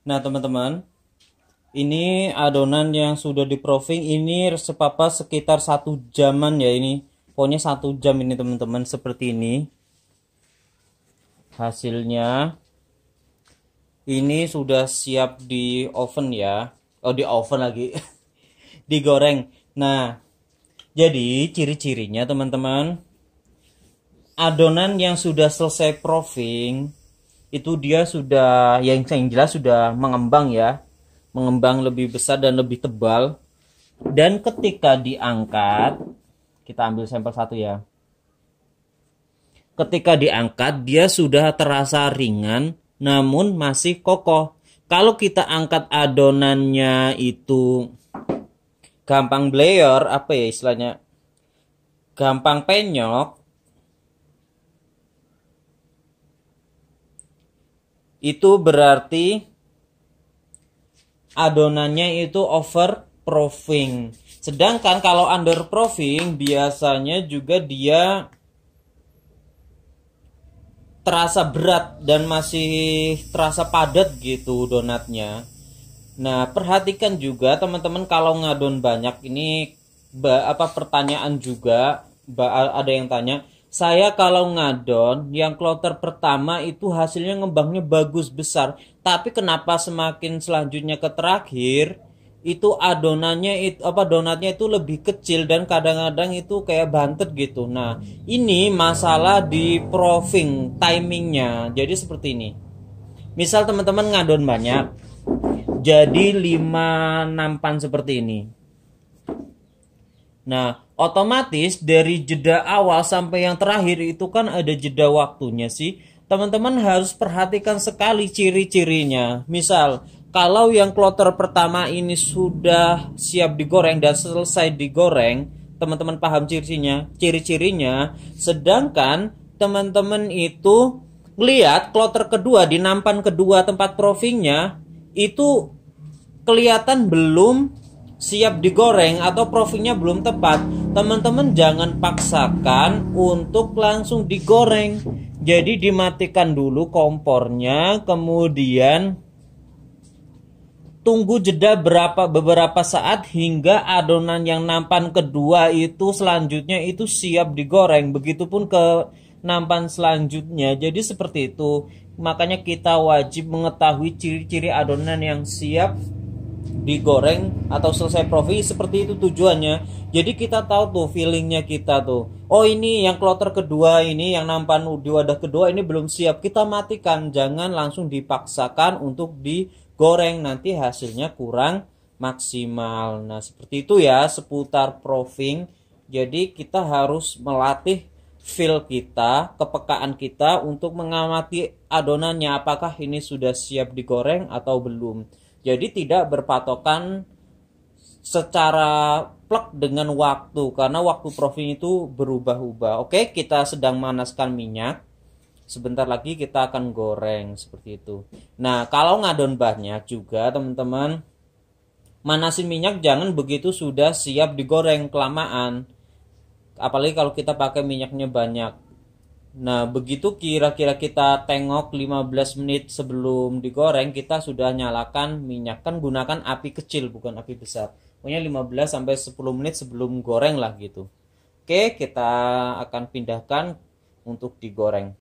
Nah teman-teman, ini adonan yang sudah di proofing ini sepapa sekitar satu jaman ya ini. Pokoknya satu jam ini teman-teman seperti ini. Hasilnya ini sudah siap di oven ya. Oh di oven lagi, digoreng. Nah, jadi ciri-cirinya teman-teman adonan yang sudah selesai proofing itu dia sudah yang saya jelas sudah mengembang ya mengembang lebih besar dan lebih tebal dan ketika diangkat kita ambil sampel satu ya ketika diangkat dia sudah terasa ringan namun masih kokoh kalau kita angkat adonannya itu gampang blayer apa ya istilahnya gampang penyok itu berarti adonannya itu over proofing. Sedangkan kalau under proofing biasanya juga dia terasa berat dan masih terasa padat gitu donatnya. Nah, perhatikan juga teman-teman kalau ngadon banyak ini apa pertanyaan juga ada yang tanya saya kalau ngadon yang kloter pertama itu hasilnya ngembangnya bagus besar tapi kenapa semakin selanjutnya ke terakhir itu adonannya itu apa donatnya itu lebih kecil dan kadang-kadang itu kayak bantet gitu. Nah, ini masalah di proving timingnya. Jadi seperti ini. Misal teman-teman ngadon banyak. Jadi 5 nampan seperti ini. Nah, otomatis dari jeda awal sampai yang terakhir itu kan ada jeda waktunya sih. Teman-teman harus perhatikan sekali ciri-cirinya. Misal, kalau yang kloter pertama ini sudah siap digoreng dan selesai digoreng, teman-teman paham ciri-cirinya, ciri-cirinya. Sedangkan teman-teman itu lihat kloter kedua di nampan kedua tempat profingnya itu kelihatan belum siap digoreng atau profilnya belum tepat teman-teman jangan paksakan untuk langsung digoreng jadi dimatikan dulu kompornya kemudian tunggu jeda berapa beberapa saat hingga adonan yang nampan kedua itu selanjutnya itu siap digoreng begitupun ke nampan selanjutnya jadi seperti itu makanya kita wajib mengetahui ciri-ciri adonan yang siap digoreng atau selesai profi seperti itu tujuannya jadi kita tahu tuh feelingnya kita tuh oh ini yang kloter kedua ini yang nampan di wadah kedua ini belum siap kita matikan jangan langsung dipaksakan untuk digoreng nanti hasilnya kurang maksimal nah seperti itu ya seputar profing jadi kita harus melatih feel kita, kepekaan kita untuk mengamati adonannya apakah ini sudah siap digoreng atau belum. Jadi tidak berpatokan secara plek dengan waktu karena waktu profil itu berubah-ubah. Oke, kita sedang manaskan minyak. Sebentar lagi kita akan goreng seperti itu. Nah, kalau ngadon banyak juga teman-teman manasin minyak jangan begitu sudah siap digoreng kelamaan. Apalagi kalau kita pakai minyaknya banyak Nah, begitu kira-kira kita tengok 15 menit sebelum digoreng, kita sudah nyalakan minyak. Kan gunakan api kecil, bukan api besar. Pokoknya 15 sampai 10 menit sebelum goreng lah gitu. Oke, kita akan pindahkan untuk digoreng.